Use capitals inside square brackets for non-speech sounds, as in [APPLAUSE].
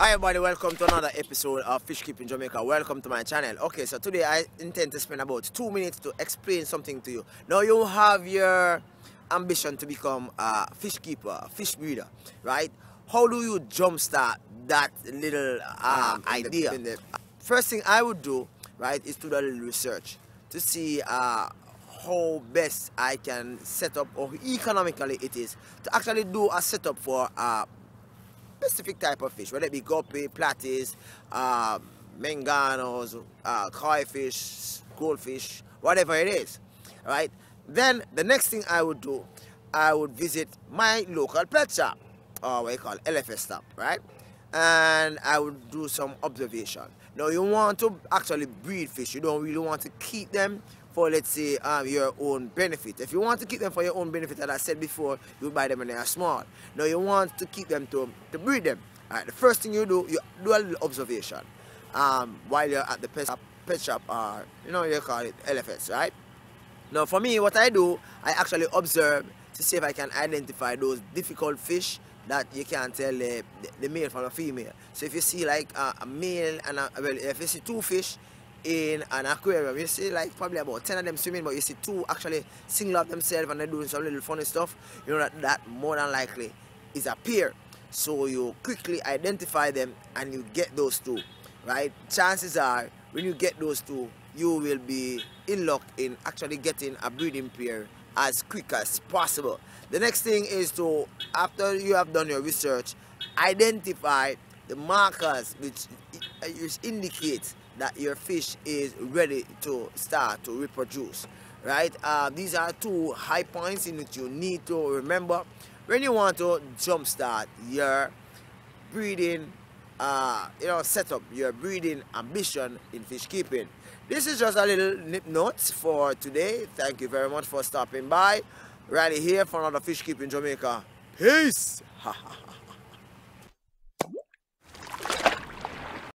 Hi everybody, welcome to another episode of Fish Keeping Jamaica. Welcome to my channel. Okay, so today I intend to spend about two minutes to explain something to you. Now you have your ambition to become a fish keeper, fish breeder, right? How do you jumpstart that little um, ah, idea? The, the, first thing I would do, right, is to do a little research to see uh, how best I can set up or economically it is to actually do a setup for a specific type of fish, whether it be guppy, platies, uh, um, manganos, uh, koi fish, goldfish, whatever it is, right? Then the next thing I would do, I would visit my local pet shop, or what you call LFS stop, right? And I would do some observation. Now you want to actually breed fish, you don't really want to keep them for let's say um, your own benefit. If you want to keep them for your own benefit, as I said before, you buy them when they are small. Now you want to keep them to, to breed them. All right, the first thing you do, you do a little observation um, while you're at the pet shop, pet shop or uh, you know you call it LFS, right? Now for me, what I do, I actually observe to see if I can identify those difficult fish that you can't tell the, the, the male from the female. So if you see like a, uh, a male and a, well, if you see two fish in an aquarium. You see like probably about 10 of them swimming, but you see two actually single up themselves and they're doing some little funny stuff, you know that, that more than likely is a pair. So you quickly identify them and you get those two, right? Chances are when you get those two, you will be in luck in actually getting a breeding pair as quick as possible. The next thing is to, after you have done your research, identify the markers which, which indicate that your fish is ready to start to reproduce right uh, these are two high points in which you need to remember when you want to jumpstart your breeding uh, you know set up your breeding ambition in fish keeping this is just a little nip note for today thank you very much for stopping by Riley here for another fish keeping Jamaica peace [LAUGHS]